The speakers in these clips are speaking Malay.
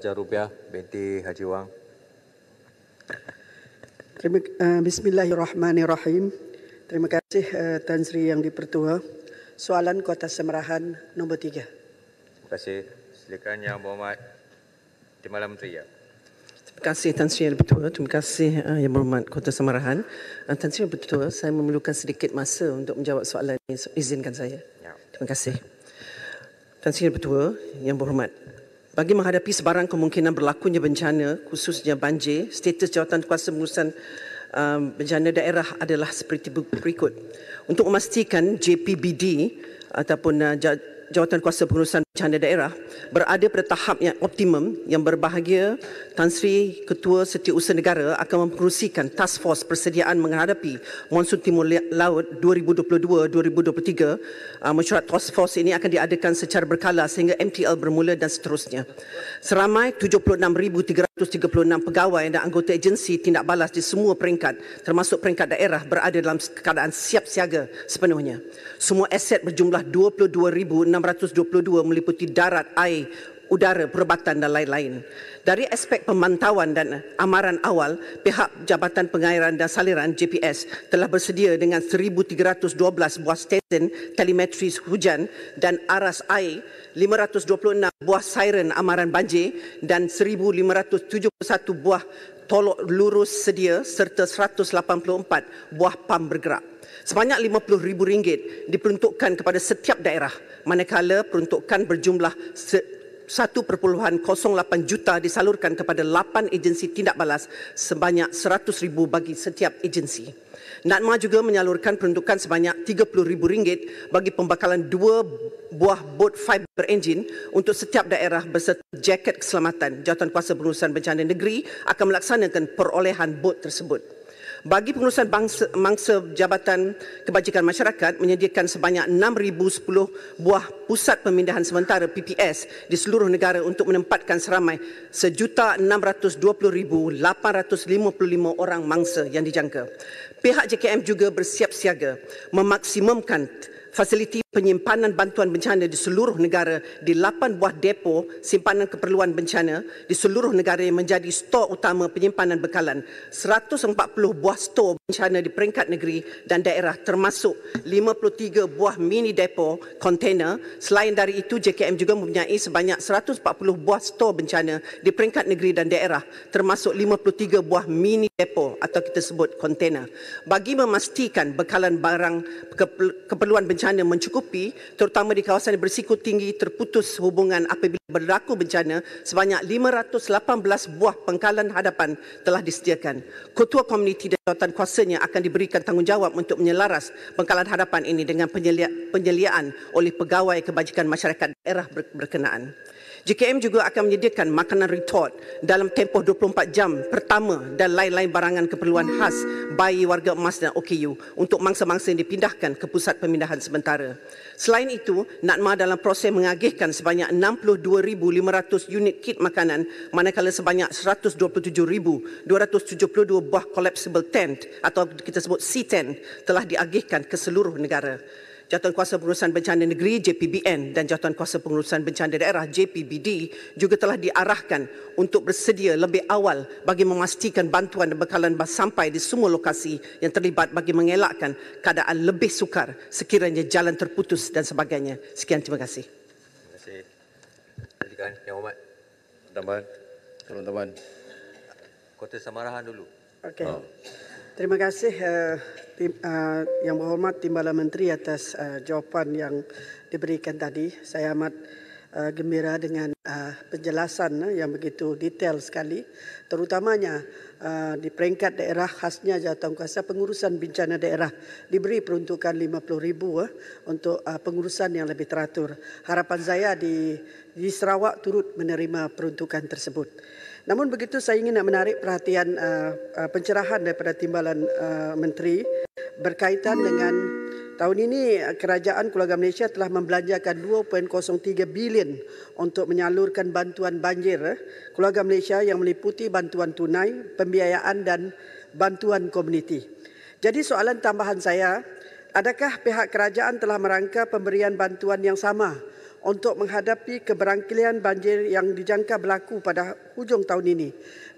Raja Rupiah binti Haji Wang. Terima, uh, Bismillahirrahmanirrahim. Terima kasih uh, eh, Tan Sri yang dipertua. Soalan Kota Semerahan nombor tiga. Terima kasih. Silakan Yang Berhormat Timbalan Menteri. Ya. Terima kasih Tan Sri yang dipertua. Terima kasih uh, Yang Berhormat Kota Semerahan. Uh, Tan Sri yang dipertua, saya memerlukan sedikit masa untuk menjawab soalan ini. So, izinkan saya. Ya. Terima kasih. Tan Sri yang dipertua, Yang Berhormat. Bagi menghadapi sebarang kemungkinan berlakunya bencana, khususnya banjir, status jawatan kuasa pengurusan um, bencana daerah adalah seperti berikut. Untuk memastikan JPBD ataupun uh, jawatan kuasa pengurusan canda daerah berada pada tahap yang optimum yang berbahagia Tan Sri Ketua Setiausaha Negara akan memperusikan Task Force Persediaan Menghadapi Monsun Timur Laut 2022-2023 ah, mesyuarat Task Force ini akan diadakan secara berkala sehingga MTL bermula dan seterusnya. Seramai 76,336 pegawai dan anggota agensi tindak balas di semua peringkat termasuk peringkat daerah berada dalam keadaan siap siaga sepenuhnya. Semua aset berjumlah 22,622 meliputi meliputi darat, air, udara, perubatan dan lain-lain. Dari aspek pemantauan dan amaran awal, pihak Jabatan Pengairan dan Saliran JPS telah bersedia dengan 1,312 buah stesen telemetri hujan dan aras air, 526 buah siren amaran banjir dan 1,571 buah tolok lurus sedia serta 184 buah pam bergerak sebanyak RM50,000 diperuntukkan kepada setiap daerah manakala peruntukan berjumlah 1.08 juta disalurkan kepada 8 agensi tindak balas sebanyak 100,000 bagi setiap agensi. NADMA juga menyalurkan peruntukan sebanyak RM30,000 bagi pembakalan dua buah bot fiber engine untuk setiap daerah berserta jaket keselamatan. Jawatan Kuasa Pengurusan Bencana Negeri akan melaksanakan perolehan bot tersebut bagi pengurusan bangsa, mangsa Jabatan Kebajikan Masyarakat menyediakan sebanyak 6,010 buah pusat pemindahan sementara PPS di seluruh negara untuk menempatkan seramai 1,620,855 orang mangsa yang dijangka. Pihak JKM juga bersiap siaga memaksimumkan fasiliti penyimpanan bantuan bencana di seluruh negara di lapan buah depo simpanan keperluan bencana di seluruh negara yang menjadi stor utama penyimpanan bekalan 140 buah stor bencana di peringkat negeri dan daerah termasuk 53 buah mini depo kontainer selain dari itu JKM juga mempunyai sebanyak 140 buah stor bencana di peringkat negeri dan daerah termasuk 53 buah mini depo atau kita sebut kontena bagi memastikan bekalan barang keperluan bencana mencukupi terutama di kawasan yang berisiko tinggi terputus hubungan apabila berlaku bencana sebanyak 518 buah pengkalan hadapan telah disediakan. Ketua komuniti dan jawatan kuasanya akan diberikan tanggungjawab untuk menyelaras pengkalan hadapan ini dengan penyeliaan oleh pegawai kebajikan masyarakat daerah berkenaan. JKM juga akan menyediakan makanan retort dalam tempoh 24 jam pertama dan lain-lain barangan keperluan khas bayi warga emas dan OKU untuk mangsa-mangsa yang dipindahkan ke pusat pemindahan sementara. Selain itu, NADMA dalam proses mengagihkan sebanyak 62,500 unit kit makanan manakala sebanyak 127,272 buah collapsible tent atau kita sebut C-tent telah diagihkan ke seluruh negara. Jawatan Kuasa Pengurusan Bencana Negeri JPBN dan Jawatan Kuasa Pengurusan Bencana Daerah JPBD juga telah diarahkan untuk bersedia lebih awal bagi memastikan bantuan dan bekalan sampai di semua lokasi yang terlibat bagi mengelakkan keadaan lebih sukar sekiranya jalan terputus dan sebagainya. Sekian terima kasih. Terima kasih. Jadikan yang hormat. Tambahan. Tolong tambahan. Kota Samarahan dulu. Okey. Oh. Terima kasih. Uh... Tim, uh, yang berhormat Timbalan Menteri atas uh, jawapan yang diberikan tadi, saya amat uh, gembira dengan uh, penjelasan uh, yang begitu detail sekali, terutamanya uh, di peringkat daerah khasnya Jawatan Kuasa pengurusan bencana daerah diberi peruntukan 50,000 uh, untuk uh, pengurusan yang lebih teratur. Harapan saya di, di Sarawak turut menerima peruntukan tersebut. Namun begitu saya ingin nak menarik perhatian uh, uh, pencerahan daripada Timbalan uh, Menteri berkaitan dengan tahun ini kerajaan Keluarga Malaysia telah membelanjakan 2.03 bilion untuk menyalurkan bantuan banjir eh, Keluarga Malaysia yang meliputi bantuan tunai, pembiayaan dan bantuan komuniti. Jadi soalan tambahan saya, adakah pihak kerajaan telah merangka pemberian bantuan yang sama untuk menghadapi keberangkilan banjir yang dijangka berlaku pada hujung tahun ini?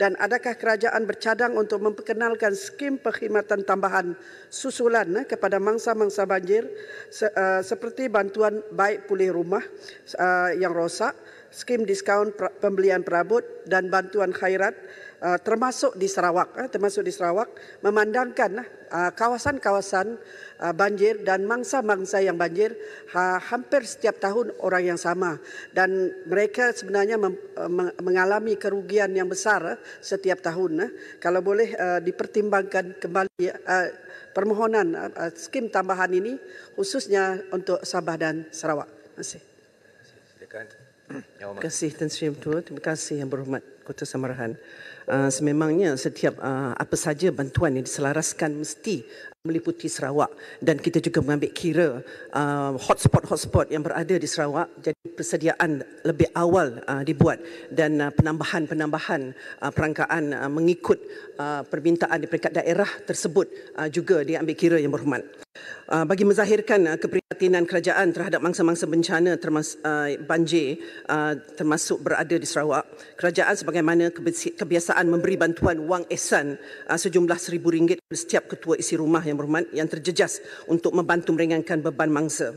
Dan adakah kerajaan bercadang untuk memperkenalkan skim perkhidmatan tambahan susulan eh, kepada mangsa-mangsa banjir eh, seperti bantuan baik pulih rumah eh, yang rosak, skim diskaun pembelian perabot dan bantuan khairat uh, termasuk di Sarawak uh, termasuk di Sarawak memandangkan uh, kawasan-kawasan banjir dan mangsa-mangsa yang banjir hampir setiap tahun orang yang sama dan mereka sebenarnya mengalami kerugian yang besar setiap tahun kalau boleh dipertimbangkan kembali permohonan skim tambahan ini khususnya untuk Sabah dan Sarawak. Terima kasih. Terima kasih Tan Sri Ketua. Terima kasih Yang Berhormat Kota Samarahan. Ah, sememangnya setiap ah, apa saja bantuan yang diselaraskan mesti meliputi Sarawak dan kita juga mengambil kira ah, hotspot-hotspot yang berada di Sarawak jadi persediaan lebih awal dibuat dan penambahan-penambahan perangkaan mengikut permintaan di peringkat daerah tersebut juga diambil kira yang berhormat bagi menzahirkan keperluan keprihatinan kerajaan terhadap mangsa-mangsa bencana termas- eh, banjir eh, termasuk berada di Sarawak. Kerajaan sebagaimana kebiasaan memberi bantuan wang ehsan eh, sejumlah RM1,000 setiap ketua isi rumah yang berhormat yang terjejas untuk membantu meringankan beban mangsa.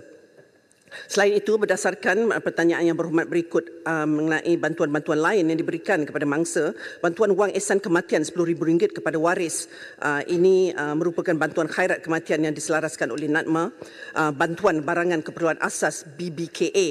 Selain itu, berdasarkan uh, pertanyaan yang berhormat berikut uh, mengenai bantuan-bantuan lain yang diberikan kepada mangsa, bantuan wang esan kematian RM10,000 kepada waris uh, ini uh, merupakan bantuan khairat kematian yang diselaraskan oleh NADMA. Uh, bantuan barangan keperluan asas BBKA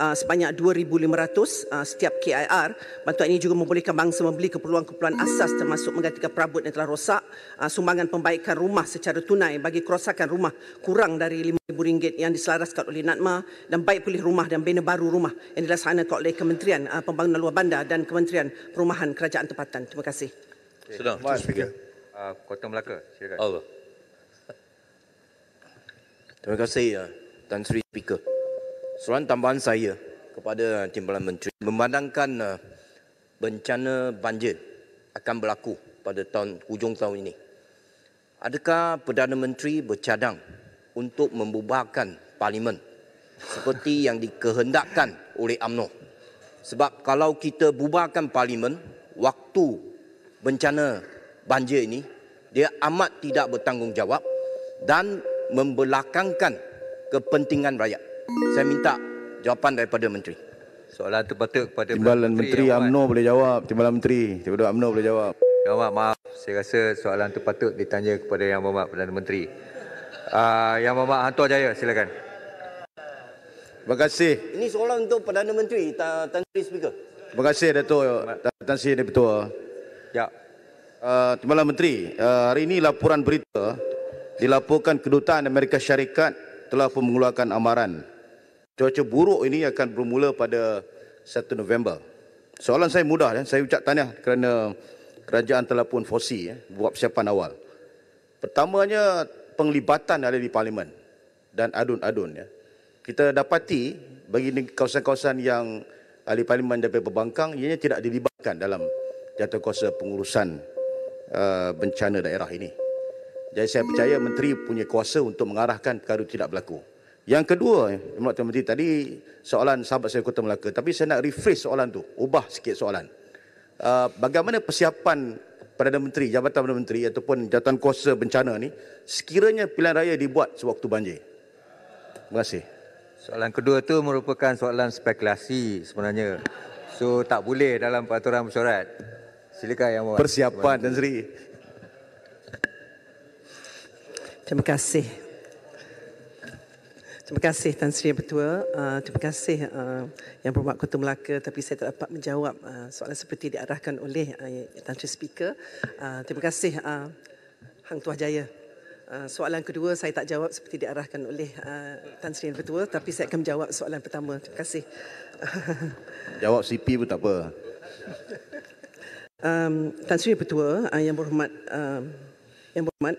uh, sebanyak RM2,500 uh, setiap KIR. Bantuan ini juga membolehkan mangsa membeli keperluan-keperluan asas termasuk menggantikan perabot yang telah rosak, uh, sumbangan pembaikan rumah secara tunai bagi kerosakan rumah kurang dari RM5,000. Ringgit yang diselaraskan oleh NADMA dan baik pulih rumah dan bina baru rumah yang dilaksanakan oleh Kementerian uh, Pembangunan Luar Bandar dan Kementerian Perumahan Kerajaan Tempatan. Terima kasih. Okay. Sudah. Terima kasih. Uh, Kota Melaka, silakan. Allah. Terima kasih uh, Tan Sri Speaker. Soalan tambahan saya kepada uh, Timbalan Menteri memandangkan uh, bencana banjir akan berlaku pada tahun hujung tahun ini. Adakah Perdana Menteri bercadang untuk membubarkan parlimen seperti yang dikehendakkan oleh AMNO. Sebab kalau kita bubarkan parlimen waktu bencana banjir ini, dia amat tidak bertanggungjawab dan membelakangkan kepentingan rakyat. Saya minta jawapan daripada menteri. Soalan itu patut kepada Timbalan Menteri, AMNO boleh jawab. Timbalan Menteri, Timbalan AMNO boleh jawab. Ya, maaf, saya rasa soalan itu patut ditanya kepada Yang Berhormat Perdana Menteri. Uh, yang Mohd Hantar Jaya, silakan. Terima kasih. Ini soalan untuk Perdana Menteri, Tan Sri Speaker. Terima kasih, Dato' eh, Tan, Tan Sri Dato' Ketua. Ya. Uh, ah, Terima Menteri. Uh, hari ini laporan berita dilaporkan Kedutaan Amerika Syarikat telah pun mengeluarkan amaran. Cuaca buruk ini akan bermula pada 1 November. Soalan saya mudah. Ya. Saya ucap tanya kerana kerajaan telah pun fosi ya, eh, buat persiapan awal. Pertamanya, penglibatan ada di parlimen dan adun-adun ya. Kita dapati bagi kawasan-kawasan yang ahli parlimen dapat berbangkang, ianya tidak dilibatkan dalam jawatankuasa pengurusan uh, bencana daerah ini. Jadi saya percaya menteri punya kuasa untuk mengarahkan perkara tidak berlaku. Yang kedua, Tuan eh, Tuan Menteri tadi soalan sahabat saya Kota Melaka, tapi saya nak refresh soalan tu, ubah sikit soalan. Uh, bagaimana persiapan Perdana Menteri, Jabatan Perdana Menteri ataupun jawatan kuasa bencana ni sekiranya pilihan raya dibuat sewaktu banjir? Terima kasih. Soalan kedua tu merupakan soalan spekulasi sebenarnya. So tak boleh dalam peraturan mesyuarat. Silakan yang buat. Persiapan Tuan Sri. Terima kasih. Terima kasih Tan Sri yang Betul. Ah, terima kasih ah, yang berhormat Kota Melaka tapi saya tak dapat menjawab ah, soalan seperti diarahkan oleh Tan Sri Speaker. Terima kasih Hang Tuah Jaya. Soalan kedua saya tak jawab seperti diarahkan oleh Tan Sri yang Betul tapi saya akan menjawab soalan pertama. Terima kasih. Jawab CP pun tak apa. Um, Tan Sri yang berhormat yang berhormat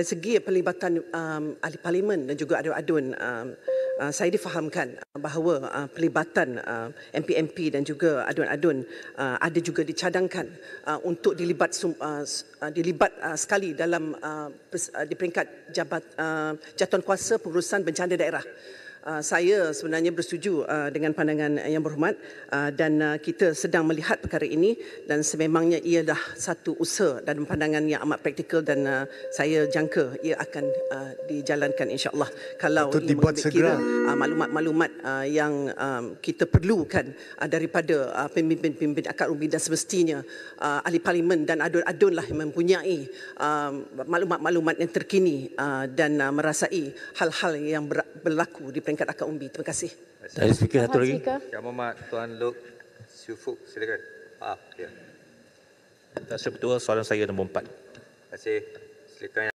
dari segi pelibatan um, ahli parlimen dan juga adun-adun um, uh, saya difahamkan uh, bahawa uh, pelibatan uh, MP-MP dan juga adun-adun uh, ada juga dicadangkan uh, untuk dilibat sum, uh, uh dilibat uh, sekali dalam uh, uh, di peringkat jabat uh, jatuan kuasa pengurusan bencana daerah. Ah, saya sebenarnya bersetuju ah, dengan pandangan yang berhormat ah, dan kita sedang melihat perkara ini dan sememangnya ia dah satu usaha dan pandangan yang amat praktikal dan saya jangka ia akan dijalankan insyaAllah kalau Untuk dibuat segera maklumat-maklumat yang kita perlukan daripada pemimpin-pemimpin akad rumbi dan semestinya ahli parlimen dan adun-adun lah yang mempunyai maklumat-maklumat yang terkini dan merasai hal-hal yang berlaku di peringkat takat umbi. Terima kasih. Dari speaker satu lagi. Yang Mohd Tuan Luk Syufuk, silakan. Ah, ya. Tuan Syufuk, soalan saya nombor empat. Terima kasih. Silakan